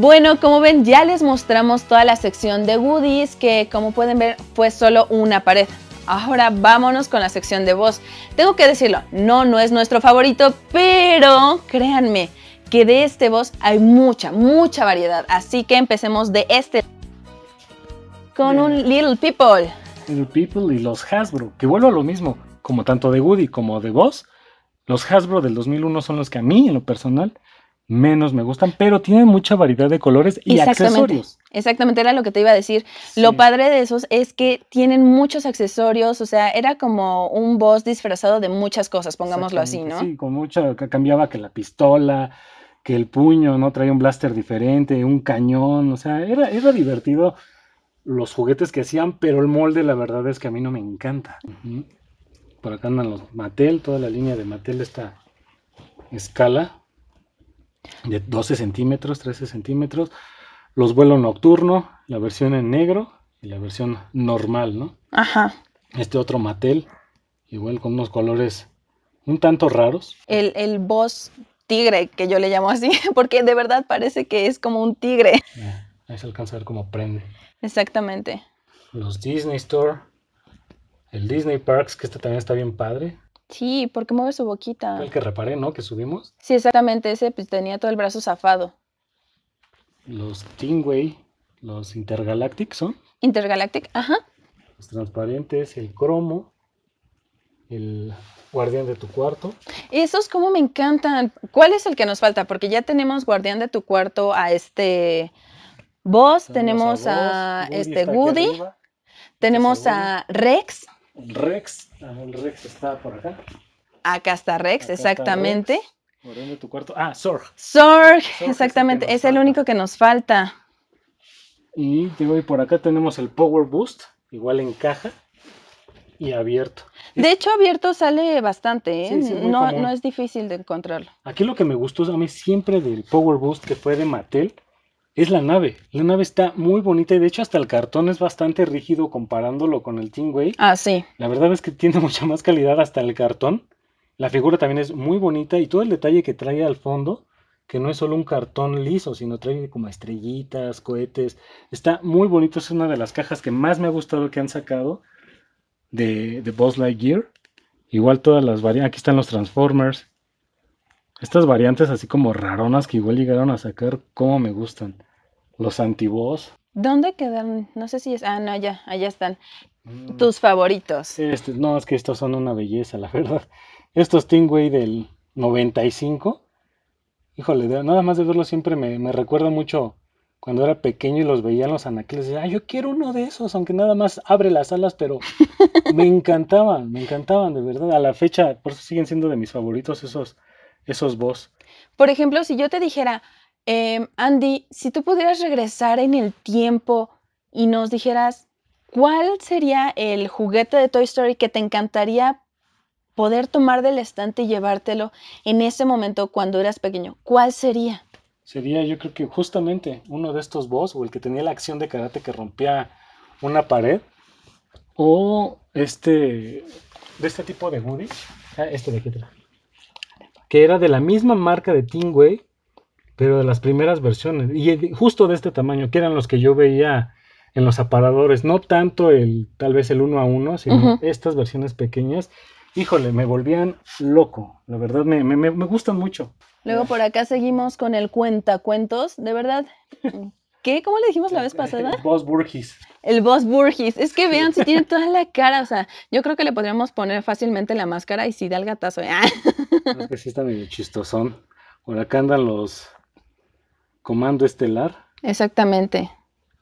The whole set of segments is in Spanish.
Bueno, como ven, ya les mostramos toda la sección de goodies, que como pueden ver fue solo una pared. Ahora vámonos con la sección de voz. Tengo que decirlo, no, no es nuestro favorito, pero créanme que de este voz hay mucha, mucha variedad. Así que empecemos de este con un Little People. Little People y los Hasbro, que vuelvo a lo mismo, como tanto de Woody como de voz. Los Hasbro del 2001 son los que a mí, en lo personal, menos me gustan, pero tienen mucha variedad de colores y accesorios. Exactamente, era lo que te iba a decir. Lo padre de esos es que tienen muchos accesorios, o sea, era como un boss disfrazado de muchas cosas, pongámoslo así, ¿no? Sí, con mucho cambiaba que la pistola, que el puño, ¿no? Traía un blaster diferente, un cañón, o sea, era, era divertido los juguetes que hacían, pero el molde la verdad es que a mí no me encanta. Por acá andan los Mattel, toda la línea de Mattel está escala de 12 centímetros, 13 centímetros, los vuelo nocturno, la versión en negro y la versión normal, ¿no? Ajá. Este otro Mattel, igual con unos colores un tanto raros. El, el boss tigre, que yo le llamo así, porque de verdad parece que es como un tigre. Eh, ahí se alcanza a ver cómo prende. Exactamente. Los Disney Store, el Disney Parks, que este también está bien padre. Sí, porque mueve su boquita. El que reparé, ¿no? Que subimos. Sí, exactamente, ese pues, tenía todo el brazo zafado. Los Tingway, los Intergalactic son. Intergalactic, ajá. Los transparentes, el cromo, el guardián de tu cuarto. Esos como me encantan. ¿Cuál es el que nos falta? Porque ya tenemos guardián de tu cuarto a este Boss, tenemos, a, este Woody, tenemos a este Rex. Rex, el ah, Rex está por acá. Acá está Rex, exactamente. Por tu cuarto. Ah, Sorg. Sorg, exactamente. Es, el, único que nos falta. Y por acá tenemos el Power Boost, igual en caja y abierto. De hecho, abierto sale bastante, ¿eh? no, no, es difícil de encontrarlo. Aquí lo que me gustó a mí siempre del Power Boost que fue de Mattel es la nave. La nave está muy bonita y de hecho hasta el cartón es bastante rígido comparándolo con el Tingway. Ah, sí. La verdad es que tiene mucha más calidad hasta el cartón. La figura también es muy bonita y todo el detalle que trae al fondo, que no es solo un cartón liso, sino trae como estrellitas, cohetes. Está muy bonito, es una de las cajas que más me ha gustado que han sacado de, de Boss Lightyear. Igual todas las variantes, aquí están los Transformers. Estas variantes así como raronas que igual llegaron a sacar, como me gustan los antivoz. ¿Dónde quedan? No sé si es. Ah, no, ya, allá están. Mm. Tus favoritos. Este, no, es que estos son una belleza, la verdad. Estos Stingway del 95. Híjole, nada más de verlos siempre me, me recuerda mucho cuando era pequeño y los veía en los anacles. Ah, yo quiero uno de esos, aunque nada más abre las alas, pero me encantaban, me encantaban, de verdad. A la fecha, por eso siguen siendo de mis favoritos esos, esos boss. Por ejemplo, si yo te dijera, Em, Andy, si tú pudieras regresar en el tiempo y nos dijeras, ¿cuál sería el juguete de Toy Story que te encantaría poder tomar del estante y llevártelo en ese momento cuando eras pequeño? ¿Cuál sería? Sería yo creo que justamente uno de estos boss o el que tenía la acción de karate que rompía una pared o este de este tipo de goodies, ah, este de que era de la misma marca de Tingway pero de las primeras versiones, y justo de este tamaño, que eran los que yo veía en los aparadores, no tanto el, tal vez el uno a uno, sino estas versiones pequeñas, híjole, me volvían loco, la verdad me, me, me gustan mucho. Luego por acá seguimos con el cuentacuentos, de verdad. ¿Qué? ¿Cómo le dijimos la vez pasada? El Boss Burgis. El Boss Burgis. Es que vean, si tiene toda la cara. O sea, yo creo que le podríamos poner fácilmente la máscara y si da el gatazo. Es ah. que sí está medio chistosón. Por acá andan los, Comando Estelar. Exactamente.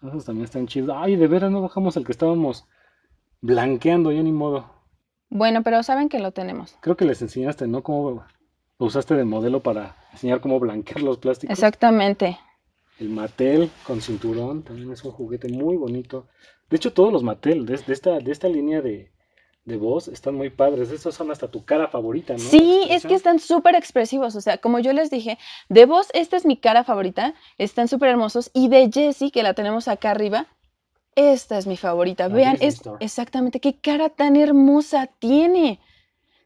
Ah, esos también están chidos. Ay, de veras no bajamos el que estábamos blanqueando, ya ni modo. Bueno, pero saben que lo tenemos. Creo que les enseñaste, ¿no? Cómo lo usaste de modelo para enseñar cómo blanquear los plásticos. Exactamente. El Mattel con cinturón también es un juguete muy bonito. De hecho, todos los Mattel de, esta, de esta línea de, de voz están muy padres. esos son hasta tu cara favorita, ¿no? Sí, es que están súper expresivos. O sea, como yo les dije, de voz, esta es mi cara favorita. Están súper hermosos. Y de Jessie, que la tenemos acá arriba, esta es mi favorita. Vean, es exactamente qué cara tan hermosa tiene.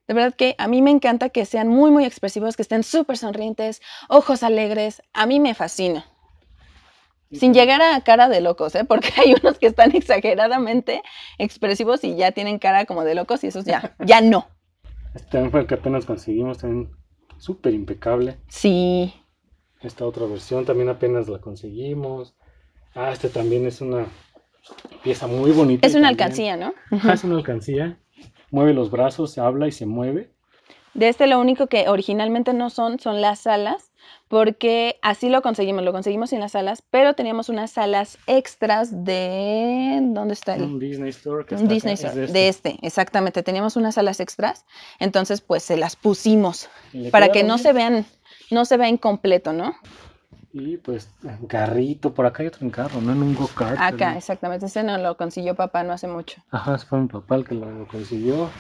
De verdad que a mí me encanta que sean muy, muy expresivos, que estén súper sonrientes, ojos alegres. A mí me fascina sin llegar a cara de locos, ¿eh? porque hay unos que están exageradamente expresivos y ya tienen cara como de locos y esos ya, ya no. Este también fue el que apenas conseguimos, también súper impecable. Sí. Esta otra versión también apenas la conseguimos. Ah, este también es una pieza muy bonita. Es una alcancía, ¿no? Ah, es una alcancía. Mueve los brazos, se habla y se mueve. De este lo único que originalmente no son, son las alas porque así lo conseguimos, lo conseguimos en las salas, pero teníamos unas salas extras de... ¿Dónde está? el Un Disney Store. Disney de, este. este. exactamente. Teníamos unas salas extras, entonces pues se las pusimos para que no se vean, no se vean completo, ¿no? Y pues, carrito, por acá hay otro en carro, no en un go-kart. Acá, exactamente, ese no lo consiguió papá no hace mucho. Ajá, fue mi papá el que lo, consiguió.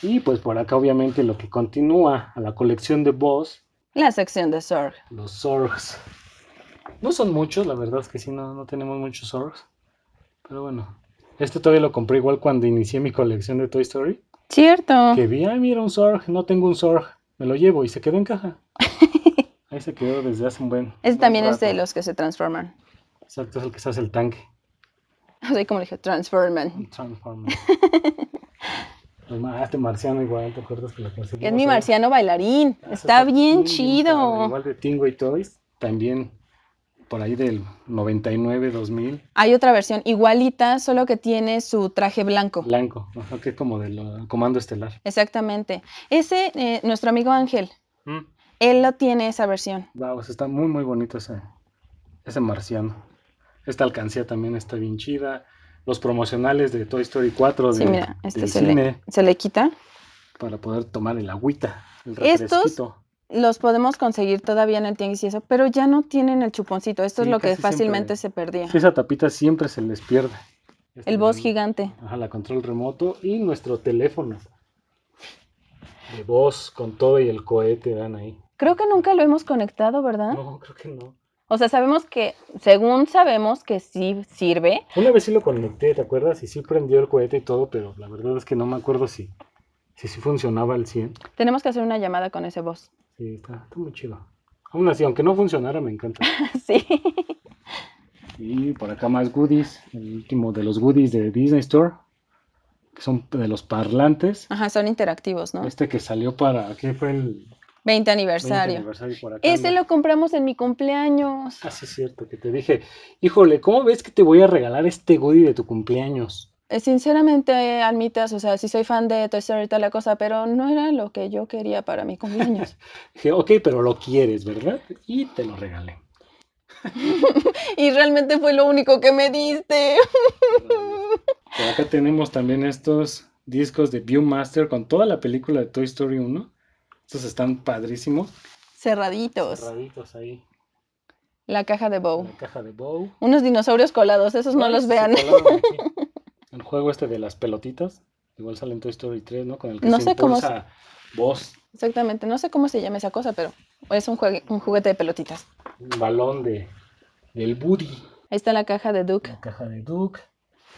Y pues por acá obviamente lo que continúa a la colección de Boss la sección de Sorg. Los Sorgs. No son muchos, la verdad es que sí, no, no tenemos muchos Sorgs. Pero bueno. Este todavía lo compré igual cuando inicié mi colección de Toy Story. Cierto. Que vi, ay, mira un Sorg, no tengo un Sorg, me lo llevo y se quedó en caja. Ahí se quedó desde hace un buen. Este también es de los que se transforman. Exacto, es el que se hace el tanque. como dije, transforman. Transforman. Pues este marciano igual, ¿te acuerdas que Es mi marciano bailarín, ah, está, bien, chido. igual de Tingo y Toys, también por ahí del 99, 2000. Hay otra versión igualita, solo que tiene su traje blanco. Blanco, que es como del ah, Comando Estelar. Exactamente. Ese, eh, nuestro amigo Ángel, mm. él lo tiene esa versión. Wow, está muy, muy bonito ese, ese marciano. Esta alcancía también está bien chida los promocionales de Toy Story 4 de, este se, le, se le quita. Para poder tomar el agüita, el Estos los podemos conseguir todavía en el tianguis y eso, pero ya no tienen el chuponcito. Esto es lo que fácilmente se perdía. Esa tapita siempre se les pierde. Este el voz gigante. Ajá, la control remoto y nuestro teléfono. De voz con todo y el cohete, dan ahí. Creo que nunca lo hemos conectado, ¿verdad? No, creo que no. O sea, sabemos que, según sabemos que sí sirve. Una vez sí lo conecté, ¿te acuerdas? Y sí prendió el cohete y todo, pero la verdad es que no me acuerdo si, si sí funcionaba al 100. Tenemos que hacer una llamada con ese voz. Sí, está, muy chido. Aún así, aunque no funcionara, me encanta. sí. Y por acá más goodies, el último de los goodies de Disney Store, que son de los parlantes. Ajá, son interactivos, ¿no? Este que salió para, ¿qué fue el 20 aniversario. Ese lo compramos en mi cumpleaños. Ah, es cierto, que te dije, híjole, ¿cómo ves que te voy a regalar este goodie de tu cumpleaños? Eh, sinceramente, admitas, o sea, sí soy fan de Toy Story y tal la cosa, pero no era lo que yo quería para mi cumpleaños. dije, ok, pero lo quieres, ¿verdad? Y te lo regalé. y realmente fue lo único que me diste. acá tenemos también estos discos de Viewmaster con toda la película de Toy Story 1 estos están padrísimos. Cerraditos. Cerraditos ahí. La caja de Bow. La caja de Bow. Unos dinosaurios colados, esos no, los vean. El juego este de las pelotitas. Igual sale en Toy Story 3, ¿no? Con el que se sé voz. Exactamente. No sé cómo se llama esa cosa, pero es un, juguete de pelotitas. Un balón de, del booty. Ahí está la caja de Duke. La caja de Duke.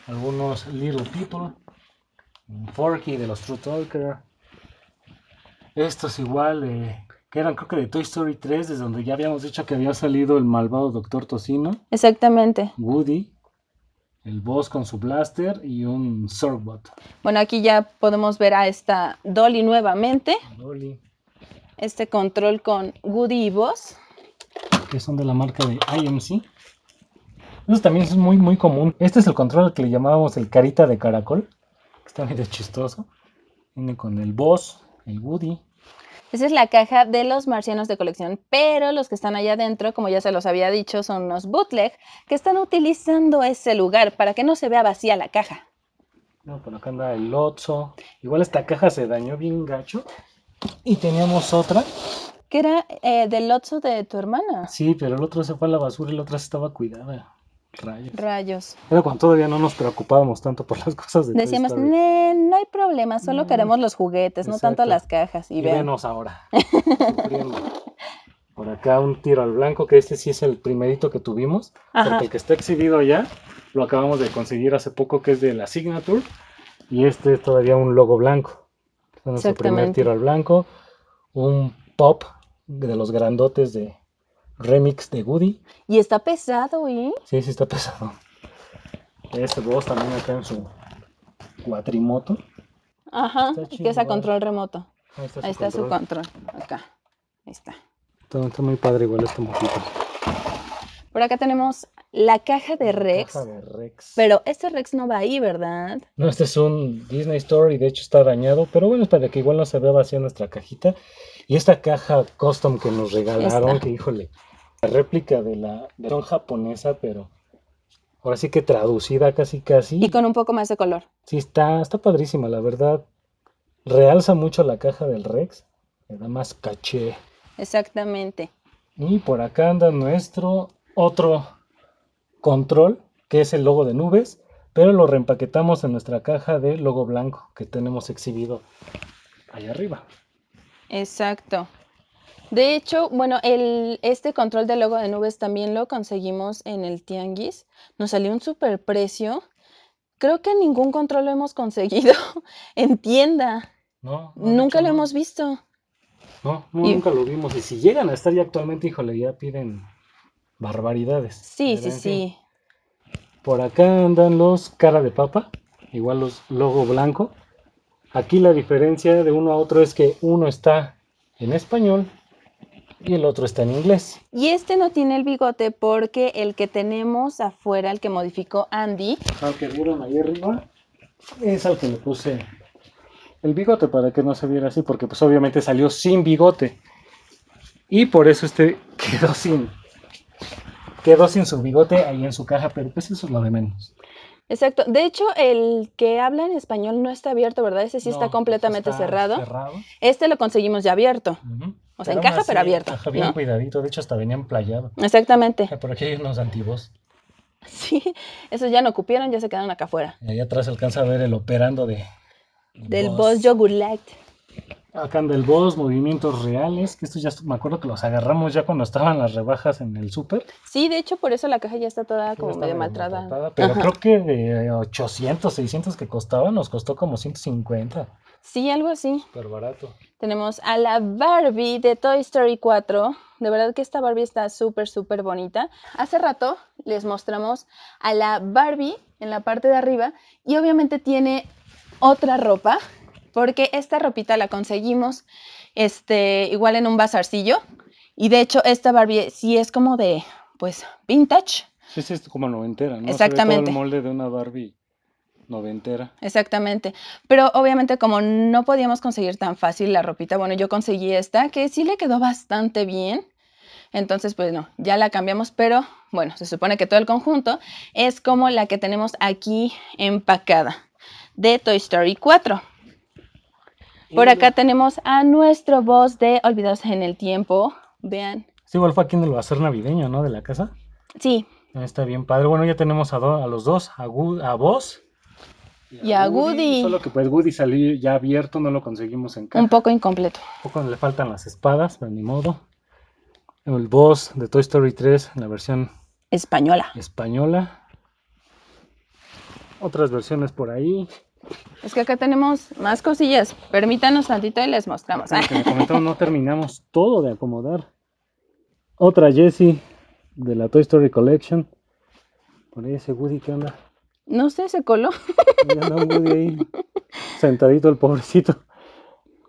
Algunos Little People. Un Forky de los True Talker. Estos igual, eh, que eran creo que de Toy Story 3, desde donde ya habíamos dicho que había salido el malvado Doctor Tocino. Exactamente. Woody, el boss con su blaster y un Zorgbot. Bueno, aquí ya podemos ver a esta Dolly nuevamente. Dolly. Este control con Woody y Boss. Que son de la marca de IMC. Eso también es muy, muy común. Este es el control que le llamábamos el carita de caracol. Está medio chistoso. Viene con el boss, el Woody. Esa es la caja de los marcianos de colección, pero los que están allá adentro, como ya se los había dicho, son unos bootleg que están utilizando ese lugar para que no se vea vacía la caja. No, por acá anda el Lotso. Igual esta caja se dañó bien gacho. Y teníamos otra. Que era eh, del Lotso de tu hermana. Sí, pero el otro se fue a la basura y la otra estaba cuidada. Rayos. Rayos. Era cuando todavía no nos preocupábamos tanto por las cosas de Decíamos, no hay problema, solo mm, queremos los juguetes, no tanto las cajas. Y, ahora. Por acá un tiro al blanco, que este sí es el primerito que tuvimos, el que está exhibido ya lo acabamos de conseguir hace poco, que es de la Signature, y este es todavía un logo blanco. Este es nuestro primer tiro al blanco, un pop de los grandotes de remix de Woody. Y está pesado, ¿eh? Sí, sí está pesado. Este voz también acá en su, cuatrimoto. Ajá, que es a control remoto. Ahí está, su, control. Acá. Ahí está. está. muy padre igual este motito. Por acá tenemos la caja de Rex. Pero este Rex no va ahí, ¿verdad? No, este es un Disney Store y de hecho está dañado. Pero bueno, para que igual no se vea vacía nuestra cajita. Y esta caja custom que nos regalaron, que híjole, la réplica de la versión japonesa, pero ahora sí que traducida casi casi. Y con un poco más de color. Sí, está, está padrísima, la verdad. Realza mucho la caja del Rex, le da más caché. Exactamente. Y por acá anda nuestro otro control, que es el logo de nubes, pero lo reempaquetamos en nuestra caja de logo blanco que tenemos exhibido ahí arriba. Exacto. De hecho, bueno, el, este control de logo de nubes también lo conseguimos en el Tianguis. Nos salió un super precio. Creo que ningún control lo hemos conseguido en tienda. No. nunca lo hemos visto. No, nunca lo vimos. Y si llegan a estar ya actualmente, híjole, ya piden barbaridades. Sí, sí, sí. Por acá andan los cara de papa, igual los logo blanco. Aquí la diferencia de uno a otro es que uno está en español y el otro está en inglés. Y este no tiene el bigote porque el que tenemos afuera, el que modificó Andy. Al que vieron arriba, es al que le puse el bigote para que no se viera así, porque pues obviamente salió sin bigote. Y por eso este quedó sin, quedó sin su bigote ahí en su caja, pero pues eso es lo de menos. Exacto. De hecho, el que habla en español no está abierto, ¿verdad? Ese sí está completamente cerrado. Este lo conseguimos ya abierto. O sea, encaja, pero abierto. bien cuidadito. De hecho, hasta venían playado. Exactamente. Ah, por aquí hay unos antiguos. Sí, esos ya no cupieron, ya se quedaron acá afuera. Y allá atrás alcanza a ver el operando de... Del Boss, boss Acá en el movimientos reales, que esto ya me acuerdo que los agarramos ya cuando estaban las rebajas en el súper. Sí, de hecho por eso la caja ya está toda como está de maltratada. Pero creo que de 800, 600 que costaban, nos costó como 150. Sí, algo así. Súper barato. Tenemos a la Barbie de Toy Story 4. De verdad que esta Barbie está súper, súper bonita. Hace rato les mostramos a la Barbie en la parte de arriba y obviamente tiene otra ropa porque esta ropita la conseguimos este, igual en un bazarcillo. Y de hecho, esta Barbie sí es como de, pues, vintage. Sí, sí, es como noventera, ¿no? Exactamente. Se el molde de una Barbie noventera. Exactamente. Pero obviamente como no podíamos conseguir tan fácil la ropita, bueno, yo conseguí esta, que sí le quedó bastante bien. Entonces, pues no, ya la cambiamos, pero bueno, se supone que todo el conjunto es como la que tenemos aquí empacada de Toy Story 4. Por acá tenemos a nuestro boss de Olvidados en el Tiempo. Vean. Sí, igual fue aquí va a hacer navideño, ¿no? De la casa. Sí. Ah, está bien padre. Bueno, ya tenemos a, los dos, a, a vos y a, Goody. Solo que pues Woody salió ya abierto, no lo conseguimos en casa. Un poco incompleto. Un poco le faltan las espadas, pero ni modo. El boss de Toy Story 3 en la versión española. Española. Otras versiones por ahí. Es que acá tenemos más cosillas. Permítanos tantito y les mostramos. me no terminamos todo de acomodar. Otra Jessie de la Toy Story Collection. Por ahí ese Woody que anda. No sé, se coló. Mira, no, Woody ahí, sentadito el pobrecito.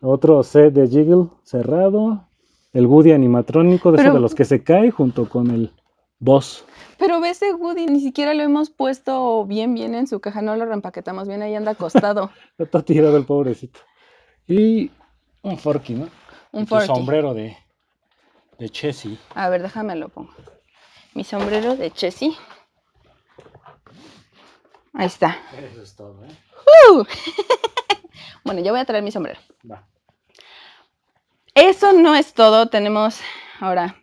Otro set de Jiggle cerrado. El Woody animatrónico, de, esos de los que se cae junto con el Vos. Pero ve ese Woody, ni siquiera lo hemos puesto bien, bien en su caja, no lo reempaquetamos bien, ahí anda acostado. está tirado el pobrecito. Y un forky, ¿no? Un y forky. sombrero de, de Chessy. A ver, déjame lo pongo. Mi sombrero de Chessy. Ahí está. Eso es todo, ¿eh? Uh! bueno, ya voy a traer mi sombrero. Va. Eso no es todo. Tenemos ahora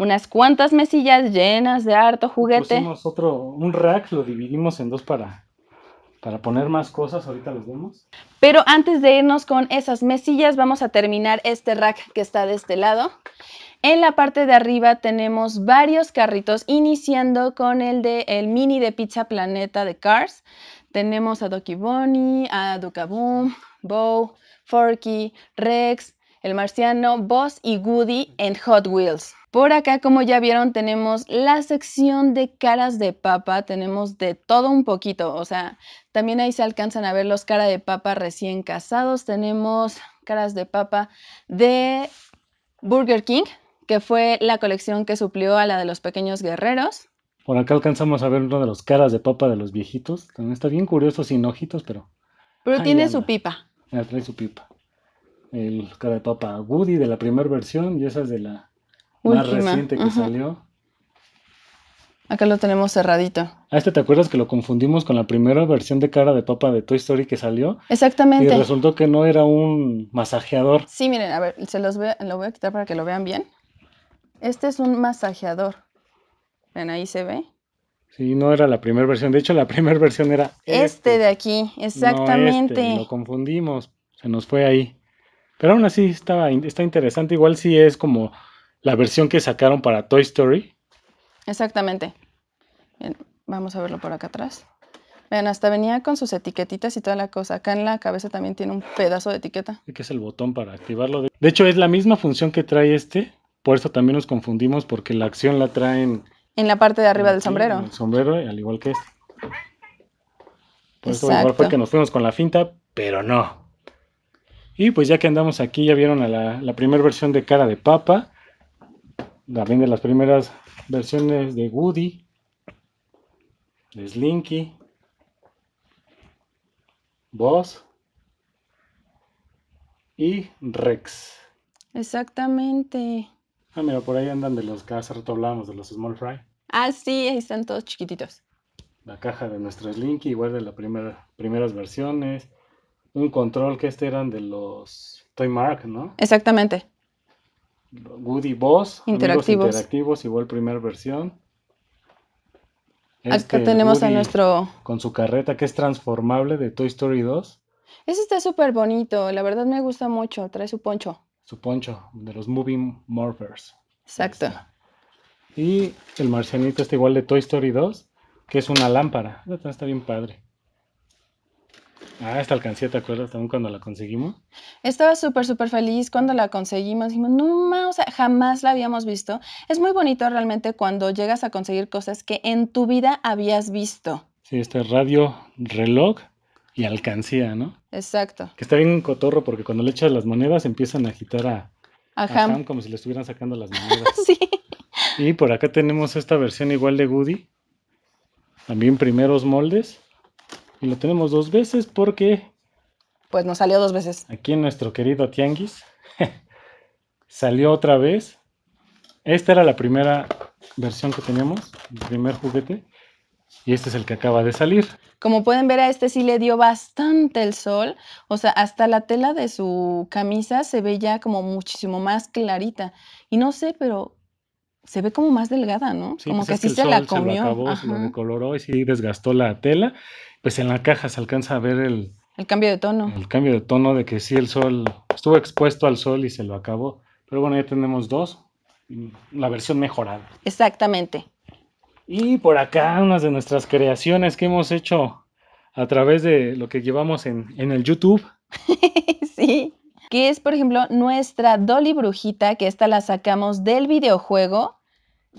unas cuantas mesillas llenas de harto juguete. Pusimos otro, un rack, lo dividimos en dos para, para poner más cosas, ahorita los vemos. Pero antes de irnos con esas mesillas, vamos a terminar este rack que está de este lado. En la parte de arriba tenemos varios carritos, iniciando con el de el mini de Pizza Planeta de Cars. Tenemos a Doki Bonnie, a Dukaboom, Bow, Forky, Rex, el marciano Boss y Woody en Hot Wheels. Por acá, como ya vieron, tenemos la sección de caras de papa, tenemos de todo un poquito, o sea, también ahí se alcanzan a ver los caras de papa recién casados, tenemos caras de papa de Burger King, que fue la colección que suplió a la de los pequeños guerreros. Por acá alcanzamos a ver uno de los caras de papa de los viejitos. También está bien curioso, sin ojitos, pero. Pero tiene su pipa. Ya trae su pipa el cara de papa Woody de la primera versión y esa es de la más reciente que salió. Acá lo tenemos cerradito. a este te acuerdas que lo confundimos con la primera versión de cara de papa de Toy Story que salió. Exactamente. Y resultó que no era un masajeador. Sí, miren, a ver, se los voy lo voy a quitar para que lo vean bien. Este es un masajeador. Ven, ahí se ve. Sí, no era la primera versión. De hecho, la primera versión era este, este. de aquí, este, exactamente. No Lo confundimos, se nos fue ahí. Pero aún así está interesante. Igual sí es como la versión que sacaron para Toy Story. Exactamente. vamos a verlo por acá atrás. Vean, hasta venía con sus etiquetitas y toda la cosa. Acá en la cabeza también tiene un pedazo de etiqueta. Que es el botón para activarlo. De hecho, es la misma función que trae este. Por eso también nos confundimos porque la acción la traen... En la parte de arriba del sombrero. el sombrero, al igual que este. Por eso fue que nos fuimos con la finta, pero no. Y pues ya que andamos aquí, ya vieron la, primera versión de Cara de Papa, también de las primeras versiones de Woody, de Slinky, Boss y Rex. Exactamente. Ah, mira, por ahí andan de los que hace rato hablábamos, de los Small Fry. Ah, sí, ahí están todos chiquititos. La caja de nuestro Slinky, igual de las primeras versiones un control que este eran de los Toy Mark, ¿no? Exactamente. Woody Boss, interactivos. interactivos, igual primera versión. Acá este, tenemos a nuestro... Con su carreta que es transformable de Toy Story 2. Ese está súper bonito, la verdad me gusta mucho, trae su poncho. Su poncho, de los Moving Morphers. Exacto. Y el marcianito está igual de Toy Story 2, que es una lámpara. Está bien padre. Ah, esta alcancía, ¿te acuerdas también cuando la conseguimos? Estaba súper, súper feliz cuando la conseguimos. Dijimos, no, o sea, jamás la habíamos visto. Es muy bonito realmente cuando llegas a conseguir cosas que en tu vida habías visto. Sí, esta radio, reloj y alcancía, ¿no? Exacto. Que está bien cotorro porque cuando le echas las monedas empiezan a agitar a, a, como si le estuvieran sacando las monedas. sí. Y por acá tenemos esta versión igual de Goody. También primeros moldes. Y lo tenemos dos veces porque... Pues nos salió dos veces. Aquí en nuestro querido Tianguis. salió otra vez. Esta era la primera versión que teníamos, el primer juguete. Y este es el que acaba de salir. Como pueden ver, a este sí le dio bastante el sol. O sea, hasta la tela de su camisa se ve ya como muchísimo más clarita. Y no sé, pero se ve como más delgada, ¿no? como pues que sí se la comió. Se lo acabó, se lo decoloró y sí desgastó la tela. Pues en la caja se alcanza a ver el... El cambio de tono. El cambio de tono de que sí el sol estuvo expuesto al sol y se lo acabó. Pero bueno, ya tenemos dos. La versión mejorada. Exactamente. Y por acá unas de nuestras creaciones que hemos hecho a través de lo que llevamos en, en el YouTube. sí. Que es, por ejemplo, nuestra Dolly Brujita, que esta la sacamos del videojuego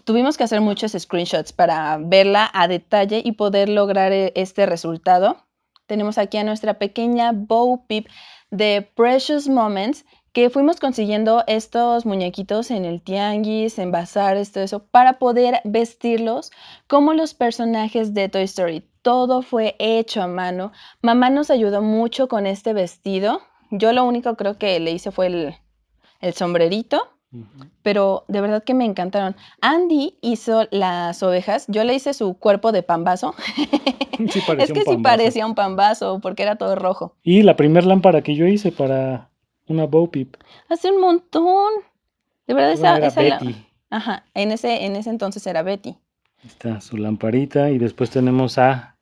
tuvimos que hacer muchos screenshots para verla a detalle y poder lograr eh, este resultado. Tenemos aquí a nuestra pequeña Bow Pip de Precious Moments que fuimos consiguiendo estos muñequitos en el tianguis, en bazares, todo eso, para poder vestirlos como los personajes de Toy Story. Todo fue hecho a mano. Mamá nos ayudó mucho con este vestido. Yo lo único creo que le hice fue el sombrerito pero de verdad que me encantaron. Andy hizo las ovejas, yo le hice su cuerpo de pambazo. es que sí parecía un pambazo porque era todo rojo. Y la primera lámpara que yo hice para una bow pip. Hace un montón. De verdad esa, Ajá, en ese en ese entonces era Betty. Está su lamparita y después tenemos a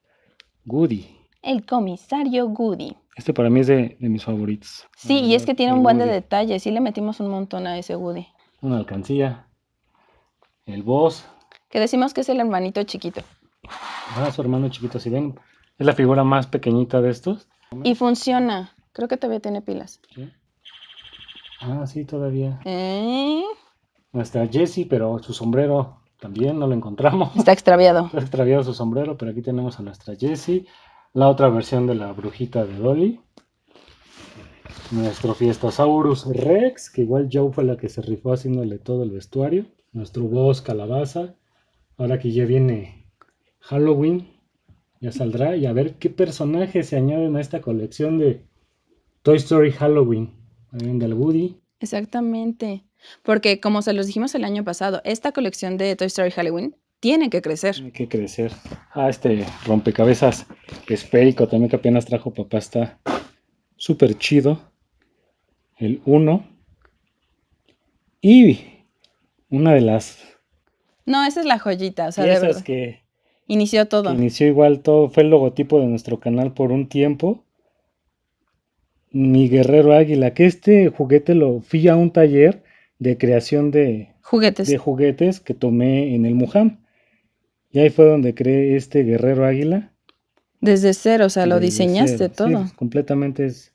Goody. El comisario Goody. Este para mí es de, mis favoritos. Sí, y es que tiene un buen de detalles. Sí, le metimos un montón a ese Woody. Una alcancía. El boss. Que decimos que es el hermanito chiquito. Ah, su hermano chiquito, si ven. Es la figura más pequeñita de estos. Y funciona. Creo que todavía tiene pilas. Ah, sí, todavía. ¿Eh? Nuestra Jessie, pero su sombrero también no lo encontramos. Está extraviado. Está extraviado su sombrero, pero aquí tenemos a nuestra Jessie la otra versión de la brujita de Dolly. Nuestro Fiestosaurus Rex, que igual Joe fue la que se rifó haciéndole todo el vestuario. Nuestro boss calabaza. Ahora que ya viene Halloween, ya saldrá. Y a ver qué personajes se añaden a esta colección de Toy Story Halloween. También del Woody. Exactamente. Porque como se los dijimos el año pasado, esta colección de Toy Story Halloween tiene que crecer. Tiene que crecer. Ah, este rompecabezas esférico también que apenas trajo papá está súper chido. El 1. Y una de las... No, esa es la joyita, o sea, de que... Inició todo. inició igual todo, fue el logotipo de nuestro canal por un tiempo. Mi guerrero águila, que este juguete lo fui a un taller de creación de juguetes, de juguetes que tomé en el Mujam. Y ahí fue donde creé este guerrero águila. Desde cero, o sea, lo diseñaste todo. Sí, completamente es.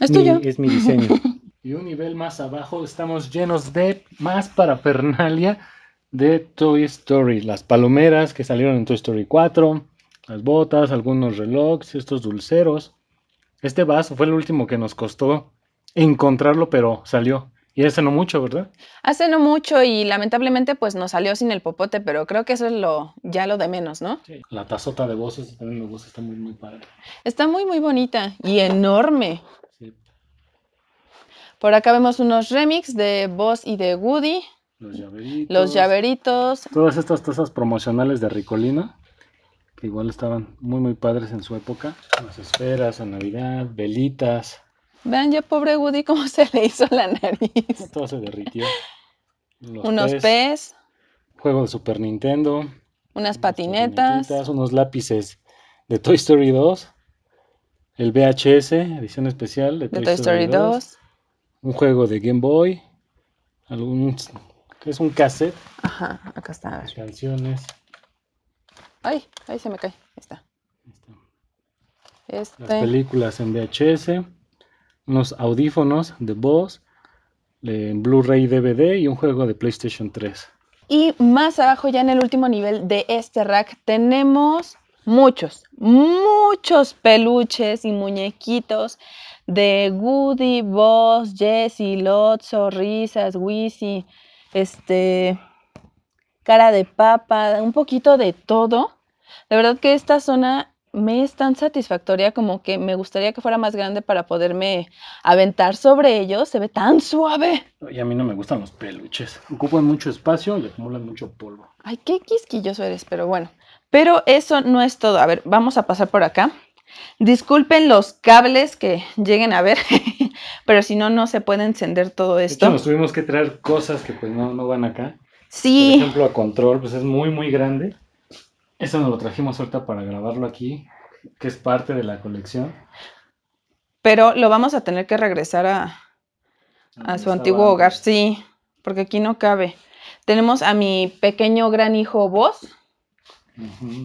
Es mi, Es mi diseño. y un nivel más abajo estamos llenos de más parafernalia de Toy Story. Las palomeras que salieron en Toy Story 4, las botas, algunos relojes, estos dulceros. Este vaso fue el último que nos costó encontrarlo, pero salió. Y hace no mucho, ¿verdad? Hace no mucho y lamentablemente pues nos salió sin el popote, pero creo que eso es lo ya lo de menos, ¿no? Sí. La tazota de voces, también está muy, muy padre. Está muy, muy bonita y enorme. Sí. Por acá vemos unos remix de boss y de Woody. Los llaveritos. Los llaveritos. Todas estas tazas promocionales de Ricolina, que igual estaban muy, muy padres en su época. Las esferas, a Navidad, velitas. Vean ya, pobre Woody, cómo se le hizo la nariz. Todo se derritió. unos pez, Juego de Super Nintendo. Unas patinetas. unos lápices de Toy Story 2. El VHS, edición especial de Toy, Story, 2, Un juego de Game Boy. Algún, es un cassette. Ajá, acá está. canciones. Ay, ahí se me cae. Ahí está. Este. Las películas en VHS unos audífonos de voz, Blu-ray DVD y un juego de PlayStation 3. Y más abajo, ya en el último nivel de este rack, tenemos muchos, muchos peluches y muñequitos de Woody, Boss, Jessie, Lotso, Risas, Wizzy, este, cara de papa, un poquito de todo. De verdad que esta zona me es tan satisfactoria como que me gustaría que fuera más grande para poderme aventar sobre ellos. Se ve tan suave. Y a mí no me gustan los peluches. Ocupan mucho espacio y acumulan mucho polvo. Ay, qué quisquilloso eres, pero bueno. Pero eso no es todo. A ver, vamos a pasar por acá. Disculpen los cables que lleguen a ver, pero si no, no se puede encender todo esto. De nos tuvimos que traer cosas que pues no, no van acá. Sí. Por ejemplo, a control, pues es muy, muy grande. Eso nos lo trajimos ahorita para grabarlo aquí, que es parte de la colección. Pero lo vamos a tener que regresar a, su antiguo hogar, sí, porque aquí no cabe. Tenemos a mi pequeño gran hijo Vos.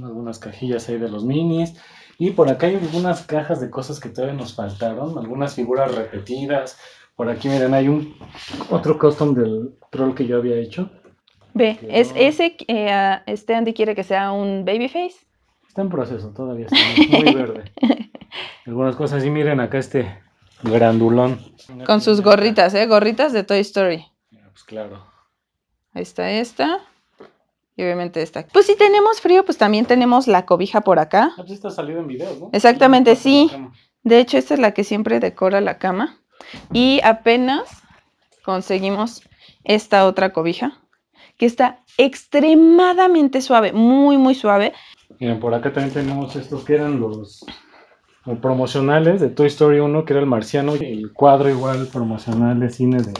algunas cajillas ahí de los minis. Y por acá hay algunas cajas de cosas que todavía nos faltaron, algunas figuras repetidas. Por aquí, miren, hay un otro custom del troll que yo había hecho. B. ¿Es ese eh, este Andy quiere que sea un baby face? Está en proceso, todavía está muy verde. Algunas cosas, y miren acá este grandulón. Con sus gorritas, ¿eh? Gorritas de Toy Story. Pues claro. Ahí está esta. Y obviamente esta. Pues si tenemos frío, pues también tenemos la cobija por acá. Ah, pues esta ha salido en videos, ¿no? Exactamente, sí. De hecho, esta es la que siempre decora la cama. Y apenas conseguimos esta otra cobija que está extremadamente suave, muy, muy suave. Miren, por acá también tenemos estos que eran los, promocionales de Toy Story 1, que era el marciano, y el cuadro igual promocional de cine de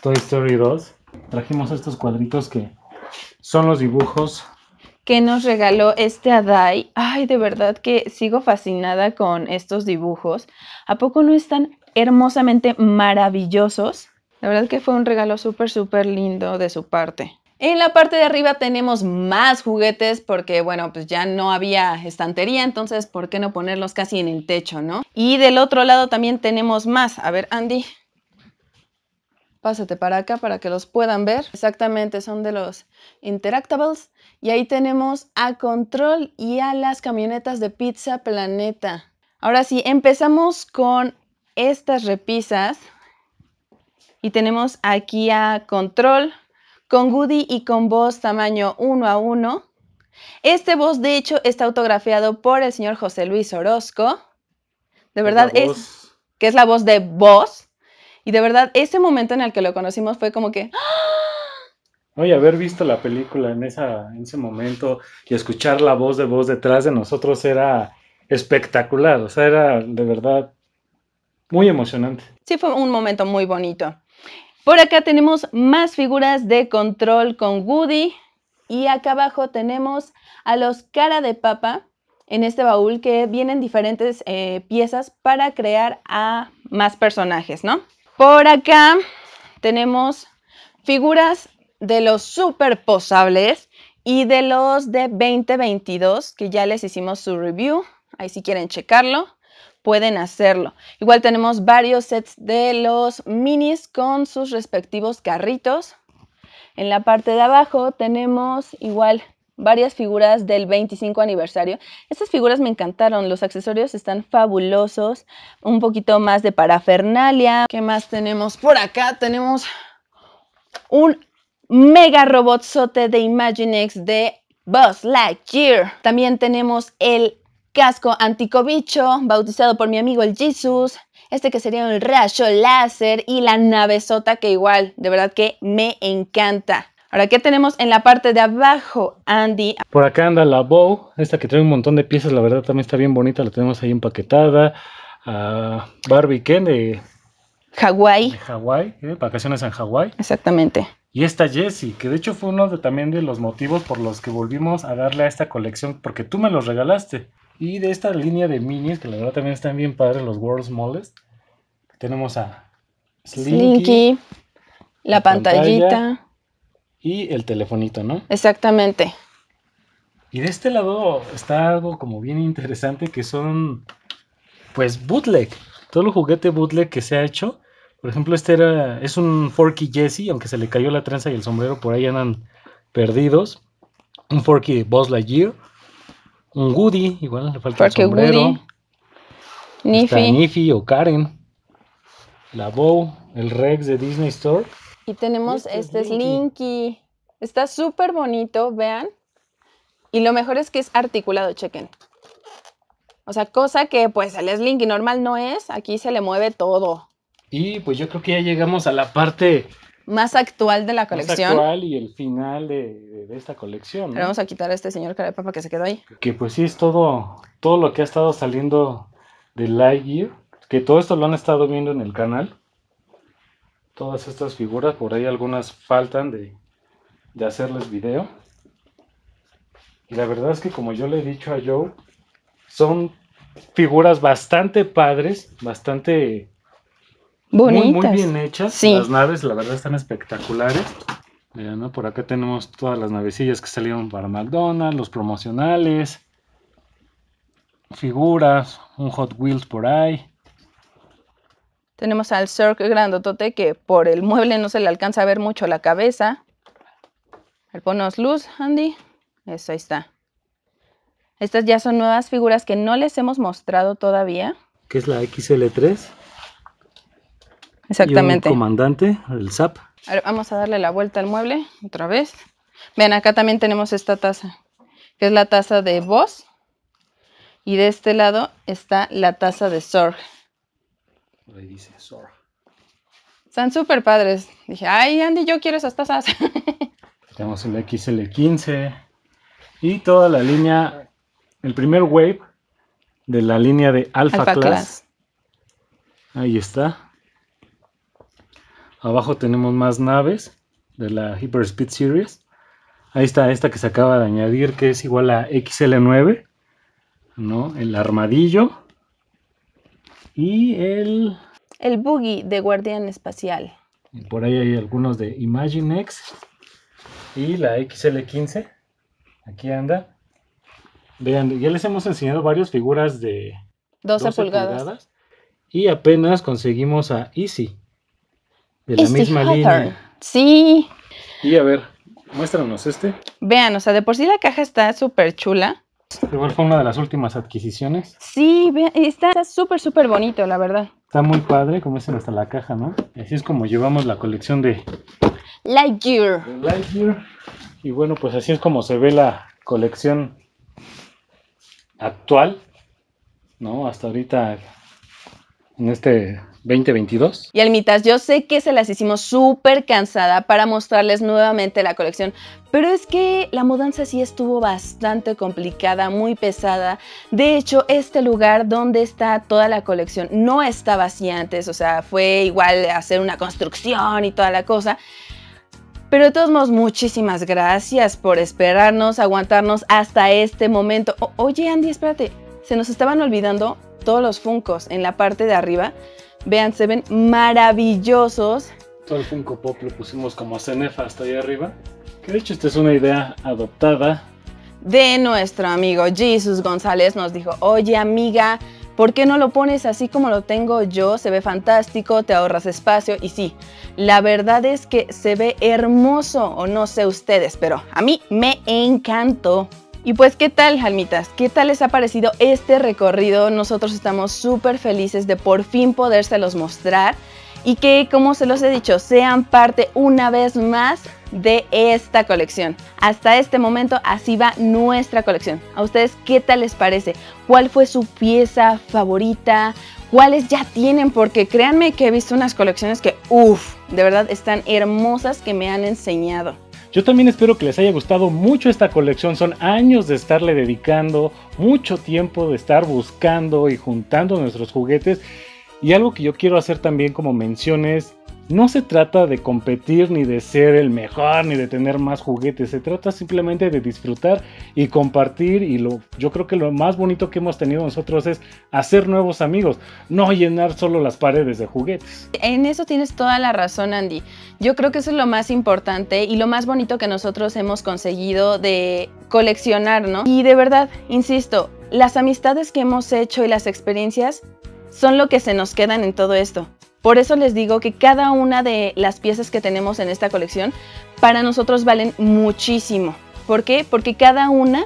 Toy Story 2. Trajimos estos cuadritos que son los dibujos que nos regaló este Adai. Ay, de verdad que sigo fascinada con estos dibujos. ¿A poco no están hermosamente maravillosos? La verdad que fue un regalo súper, súper lindo de su parte. En la parte de arriba tenemos más juguetes porque, bueno, pues ya no había estantería, entonces, ¿por qué no ponerlos casi en el techo, no? Y del otro lado también tenemos más. A ver, Andy, pásate para acá para que los puedan ver. Exactamente, son de los Interactables. Y ahí tenemos a Control y a las camionetas de Pizza Planeta. Ahora sí, empezamos con estas repisas. Y tenemos aquí a Control, con Goody y con voz tamaño 1 a 1. Este voz, de hecho, está autografiado por el señor José Luis Orozco. De verdad es, que es la voz de voz. Y de verdad, ese momento en el que lo conocimos fue como que... ¡ah! Oye, haber visto la película en, esa, en ese momento y escuchar la voz de voz detrás de nosotros era espectacular, o sea, era de verdad muy emocionante. Sí, fue un momento muy bonito. Por acá tenemos más figuras de control con Woody. Y acá abajo tenemos a los cara de papa en este baúl que vienen diferentes eh, piezas para crear a más personajes, ¿no? Por acá tenemos figuras de los super posables y de los de 2022 que ya les hicimos su review. Ahí si quieren checarlo pueden hacerlo. Igual tenemos varios sets de los minis con sus respectivos carritos. En la parte de abajo tenemos igual varias figuras del 25 aniversario. Estas figuras me encantaron, los accesorios están fabulosos, un poquito más de parafernalia. ¿Qué más tenemos por acá? Tenemos un mega sote de Imaginex de Buzz Lightyear. También tenemos el casco anticobicho, bautizado por mi amigo el Jesus, este que sería un rayo láser y la sota, que igual, de verdad que me encanta. Ahora, ¿qué tenemos en la parte de abajo, Andy? Por acá anda la bow, esta que trae un montón de piezas, la verdad también está bien bonita, la tenemos ahí empaquetada. Ah, Barbie Ken de Hawái. Hawái, ¿eh? vacaciones en Hawái. Exactamente. Y esta Jessie, que de hecho fue uno de, también de los motivos por los que volvimos a darle a esta colección, porque tú me los regalaste. Y de esta línea de minis, que la verdad también están bien padres, los World Smallest, tenemos a Slinky, la, pantallita y el telefonito, ¿no? Exactamente. Y de este lado está algo como bien interesante que son, pues, bootleg. Todo el juguete bootleg que se ha hecho. Por ejemplo, este era, es un Forky Jesse, aunque se le cayó la trenza y el sombrero, por ahí andan perdidos. Un Forky Boss Buzz un Woody, igual le falta Porque el sombrero. Niffy. Niffy o Karen. La Bow, el Rex de Disney Store. Y tenemos este, Slinky. Está súper bonito, vean. Y lo mejor es que es articulado, chequen. O sea, cosa que pues el Slinky normal no es, aquí se le mueve todo. Y pues yo creo que ya llegamos a la parte más actual de la colección. Más actual y el final de, esta colección. vamos a quitar a este señor Carapapa que se quedó ahí. Que pues sí, es todo, todo lo que ha estado saliendo de Lightyear, que todo esto lo han estado viendo en el canal. Todas estas figuras, por ahí algunas faltan de, de hacerles video. Y la verdad es que como yo le he dicho a Joe, son figuras bastante padres, bastante muy, bien hechas. Las naves, la verdad, están espectaculares. ¿no? Por acá tenemos todas las navecillas que salieron para McDonald's, los promocionales, figuras, un Hot Wheels por ahí. Tenemos al Cirque Grandotote que por el mueble no se le alcanza a ver mucho la cabeza. ponnos luz, Andy. Eso, ahí está. Estas ya son nuevas figuras que no les hemos mostrado todavía. ¿Qué es la XL3? Exactamente. Y comandante, el SAP. vamos a darle la vuelta al mueble otra vez. ven acá también tenemos esta taza, que es la taza de voz. Y de este lado está la taza de Sorg. Ahí dice Sorg. Están súper padres. Dije, ay, Andy, yo quiero esas tazas. Tenemos el XL15 y toda la línea, el primer wave de la línea de Alpha, Class. Ahí está. Abajo tenemos más naves de la Hyper Speed Series. Ahí está esta que se acaba de añadir, que es igual a XL9, ¿no? El armadillo y el... El buggy de Guardián Espacial. Por ahí hay algunos de Imagine X. y la XL15. Aquí anda. Vean, ya les hemos enseñado varias figuras de 12, pulgadas. Y apenas conseguimos a Easy. De la este misma línea. Sí. Y a ver, muéstranos este. Vean, o sea, de por sí la caja está súper chula. Este igual fue una de las últimas adquisiciones. Sí, vean, está súper, súper bonito, la verdad. Está muy padre, como dicen hasta la caja, ¿no? Así es como llevamos la colección de Lightyear. De Lightyear. Y bueno, pues así es como se ve la colección actual, ¿no? Hasta ahorita en este 2022. Y almitas, yo sé que se las hicimos súper cansada para mostrarles nuevamente la colección, pero es que la mudanza sí estuvo bastante complicada, muy pesada. De hecho, este lugar donde está toda la colección no estaba así antes, o sea, fue igual hacer una construcción y toda la cosa. Pero de todos modos, muchísimas gracias por esperarnos, aguantarnos hasta este momento. oye, Andy, espérate, se nos estaban olvidando todos los Funcos en la parte de arriba, vean, se ven maravillosos. Todo el Funko Pop lo pusimos como a cenefa hasta ahí arriba. Que de hecho esta es una idea adoptada de nuestro amigo Jesus González. Nos dijo, oye amiga, ¿por qué no lo pones así como lo tengo yo? Se ve fantástico, te ahorras espacio y sí, la verdad es que se ve hermoso, o no sé ustedes, pero a mí me encantó. Y pues, ¿qué tal, Jalmitas? ¿Qué tal les ha parecido este recorrido? Nosotros estamos súper felices de por fin podérselos mostrar y que, como se los he dicho, sean parte una vez más de esta colección. Hasta este momento así va nuestra colección. ¿A ustedes qué tal les parece? ¿Cuál fue su pieza favorita? ¿Cuáles ya tienen? Porque créanme que he visto unas colecciones que, uff, de verdad están hermosas que me han enseñado. Yo también espero que les haya gustado mucho esta colección. Son años de estarle dedicando, mucho tiempo de estar buscando y juntando nuestros juguetes. Y algo que yo quiero hacer también como menciones no se trata de competir ni de ser el mejor ni de tener más juguetes, se trata simplemente de disfrutar y compartir y lo, yo creo que lo más bonito que hemos tenido nosotros es hacer nuevos amigos, no llenar solo las paredes de juguetes. En eso tienes toda la razón Andy, yo creo que eso es lo más importante y lo más bonito que nosotros hemos conseguido de coleccionar, ¿no? Y de verdad, insisto, las amistades que hemos hecho y las experiencias son lo que se nos quedan en todo esto. Por eso les digo que cada una de las piezas que tenemos en esta colección para nosotros valen muchísimo. ¿Por qué? Porque cada una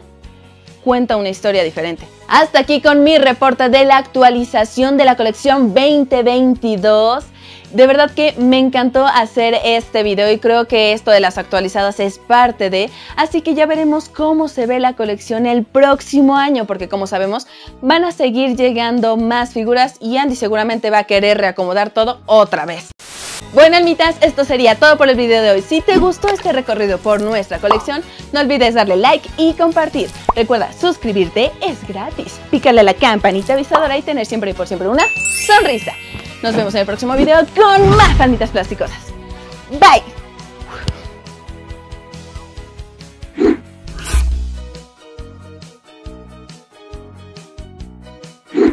cuenta una historia diferente. Hasta aquí con mi reporte de la actualización de la colección 2022. De verdad que me encantó hacer este video y creo que esto de las actualizadas es parte de, así que ya veremos cómo se ve la colección el próximo año, porque como sabemos van a seguir llegando más figuras y Andy seguramente va a querer reacomodar todo otra vez. Bueno, almitas, esto sería todo por el video de hoy. Si te gustó este recorrido por nuestra colección, no olvides darle like y compartir. Recuerda, suscribirte es gratis. Pícale a la campanita avisadora y tener siempre y por siempre una sonrisa. Nos vemos en el próximo video con más palmitas plásticosas. Bye. Y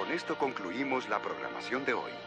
con esto concluimos la programación de hoy.